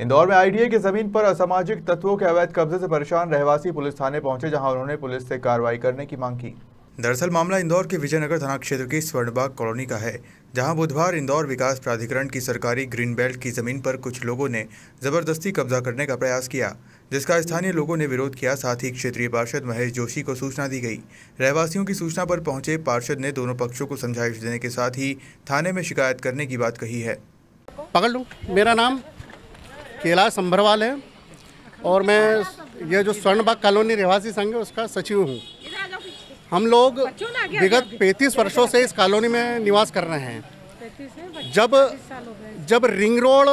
इंदौर में आईडीए की जमीन पर असामाजिक तत्वों के अवैध कब्जे से परेशान रहवासी पुलिस थाने पहुंचे जहां उन्होंने पुलिस से कार्रवाई करने की मांग की दरअसल मामला इंदौर के विजयनगर थाना क्षेत्र के स्वर्णबाग कॉलोनी का है जहां बुधवार इंदौर विकास प्राधिकरण की सरकारी ग्रीन बेल्ट की जमीन पर कुछ लोगों ने जबरदस्ती कब्जा करने का प्रयास किया जिसका स्थानीय लोगों ने विरोध किया साथ ही क्षेत्रीय पार्षद महेश जोशी को सूचना दी गई रहवासियों की सूचना पर पहुंचे पार्षद ने दोनों पक्षों को समझाइश देने के साथ ही थाने में शिकायत करने की बात कही है पकड़ लूँ मेरा नाम कैलाश संभरवाल है और मैं ये जो स्वर्णबाग कॉलोनी निवासी संघ है उसका सचिव हूँ हम लोग विगत 35 वर्षों से इस कॉलोनी में निवास कर रहे हैं जब जब रिंग रोड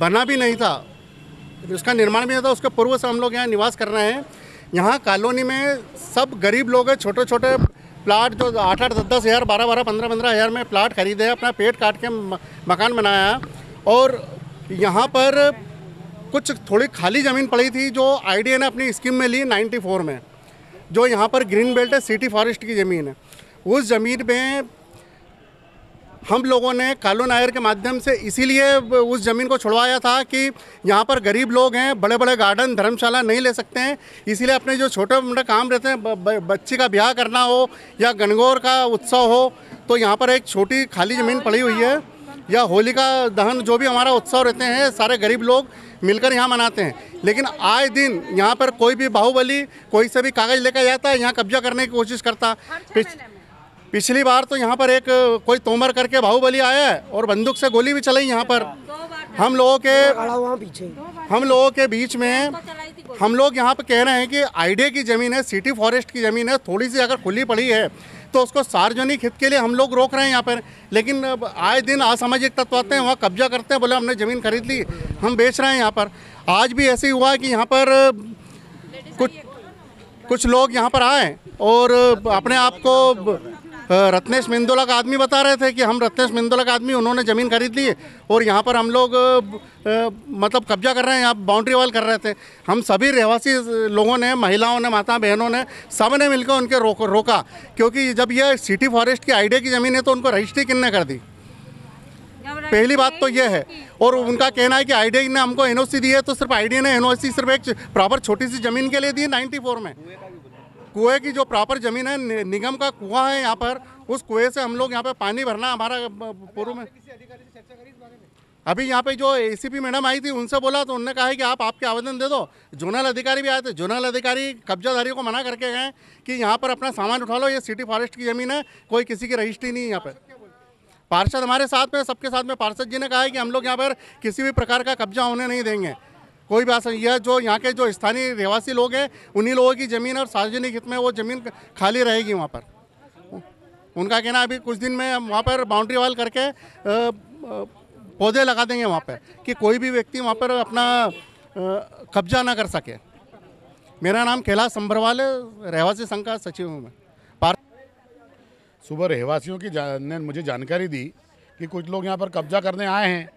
बना भी नहीं था उसका निर्माण भी नहीं था उसके पूर्व से हम लोग यहाँ निवास कर रहे हैं यहाँ कॉलोनी में सब गरीब लोग हैं छोटे छोटे प्लाट जो तो आठ आठ दस दस हज़ार बारह बारह पंद्रह पंद्रह हज़ार में प्लाट खरीदे अपना पेट काट के मकान बनाया और यहाँ पर कुछ थोड़ी खाली ज़मीन पड़ी थी जो आई ने अपनी स्कीम में ली 94 में जो यहाँ पर ग्रीन बेल्ट है सिटी फॉरेस्ट की ज़मीन है उस ज़मीन में हम लोगों ने कालू नायर के माध्यम से इसीलिए उस ज़मीन को छुड़वाया था कि यहाँ पर गरीब लोग हैं बड़े बड़े गार्डन धर्मशाला नहीं ले सकते हैं इसीलिए अपने जो छोटे मोटे काम रहते हैं बच्ची का ब्याह करना हो या गणगौर का उत्सव हो तो यहाँ पर एक छोटी खाली ज़मीन पड़ी हुई है या होलिका दहन जो भी हमारा उत्सव रहते हैं सारे गरीब लोग मिलकर यहाँ मनाते हैं लेकिन आए दिन यहाँ पर कोई भी बाहुबली कोई से भी कागज़ लेकर जाता है यहाँ कब्जा करने की कोशिश करता पिछ, पिछली बार तो यहाँ पर एक कोई तोमर करके बाहुबली आया है और बंदूक से गोली भी चलाई यहाँ पर अच्छा, हम लोगों के पीछे हम लोगों के बीच में हम लोग यहाँ पे कह रहे हैं कि आईडे की ज़मीन है सिटी फॉरेस्ट की ज़मीन है थोड़ी सी अगर खुली पड़ी है तो उसको सार्वजनिक हित के लिए हम लोग रोक रहे हैं यहाँ पर लेकिन आए दिन असामाजिक तत्व आते हैं वहाँ कब्जा करते हैं बोले हमने ज़मीन खरीद ली हम बेच रहे हैं यहाँ पर आज भी ऐसे ही हुआ है कि यहाँ पर कुछ कुछ लोग यहाँ पर आए और अपने आप को रत्नेश मिंदोला का आदमी बता रहे थे कि हम रत्नेश मिंदोला का आदमी उन्होंने ज़मीन खरीद ली और यहाँ पर हम लोग मतलब कब्जा कर रहे हैं यहाँ बाउंड्री वॉल कर रहे थे हम सभी रहवासी लोगों ने महिलाओं ने माता बहनों ने सब ने मिलकर उनके रोक रोका क्योंकि जब यह सिटी फॉरेस्ट की आइडिया की ज़मीन है तो उनको रजिस्ट्री किन्ने कर दी पहली बात तो यह है और उनका कहना है कि आईडी ने हमको एनओसी दी है तो सिर्फ आईडी ने एनओसी सिर्फ एक प्रॉपर छोटी सी ज़मीन के लिए दी 94 में कुएं की जो प्रॉपर ज़मीन है निगम का कुआं है यहाँ पर उस कुएं से हम लोग यहाँ पे पानी भरना हमारा पूर्व में अभी यहाँ पे जो एसीपी मैडम आई थी उनसे बोला तो उनने कहा है कि आप आपके आवेदन दे दो जोनल अधिकारी भी आए थे जोनल अधिकारी कब्जाधारियों को मना करके गए कि यहाँ पर अपना सामान उठा लो ये सिटी फॉरेस्ट की ज़मीन है कोई किसी की रजिस्ट्री नहीं है यहाँ पर पार्षद हमारे साथ में सबके साथ में पार्षद जी ने कहा है कि हम लोग यहाँ पर किसी भी प्रकार का कब्जा होने नहीं देंगे कोई भी आसन यह जो यहाँ के जो स्थानीय रहवासी लोग हैं उन्हीं लोगों की ज़मीन और सार्वजनिक हित में वो ज़मीन खाली रहेगी वहाँ पर उनका कहना अभी कुछ दिन में हम वहाँ पर बाउंड्री वाल करके पौधे लगा देंगे वहाँ पर कि कोई भी व्यक्ति वहाँ पर अपना कब्जा ना कर सके मेरा नाम कैलाश संभरवाल है रहवासी संघ का सचिव हूँ मैं सुबह रहवासियों की ने मुझे जानकारी दी कि कुछ लोग यहाँ पर कब्जा करने आए हैं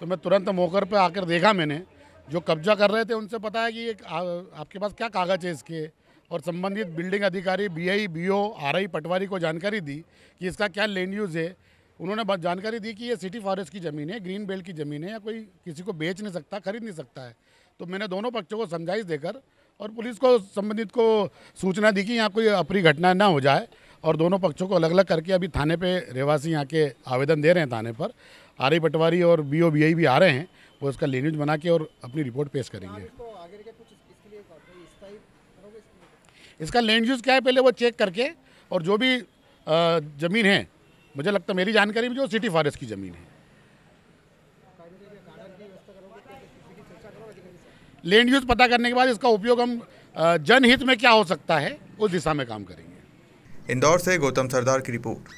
तो मैं तुरंत मौकर पर आकर देखा मैंने जो कब्जा कर रहे थे उनसे पता है कि ये आ, आपके पास क्या कागज है इसके और संबंधित बिल्डिंग अधिकारी बीआई बीओ आरआई पटवारी को जानकारी दी कि इसका क्या लैंड यूज़ है उन्होंने जानकारी दी कि ये सिटी फॉरेस्ट की ज़मीन है ग्रीन बेल्ट की ज़मीन है या कोई किसी को बेच नहीं सकता खरीद नहीं सकता है तो मैंने दोनों पक्षों को समझाइश देकर और पुलिस को संबंधित को सूचना दी कि यहाँ कोई अप्री घटना ना हो जाए और दोनों पक्षों को अलग अलग करके अभी थाने पर रहवासी यहाँ के आवेदन दे रहे हैं थाने पर आर पटवारी और बी ओ भी आ रहे हैं वो उसका लेनेज बना के और अपनी रिपोर्ट पेश करेंगे इसका लैंड यूज़ क्या है पहले वो चेक करके और जो भी ज़मीन है मुझे लगता है मेरी जानकारी में जो सिटी फॉरेस्ट की ज़मीन है लैंड यूज़ तो पता करने के बाद इसका उपयोग हम जनहित में क्या हो सकता है उस दिशा में काम करेंगे इंदौर से गौतम सरदार की रिपोर्ट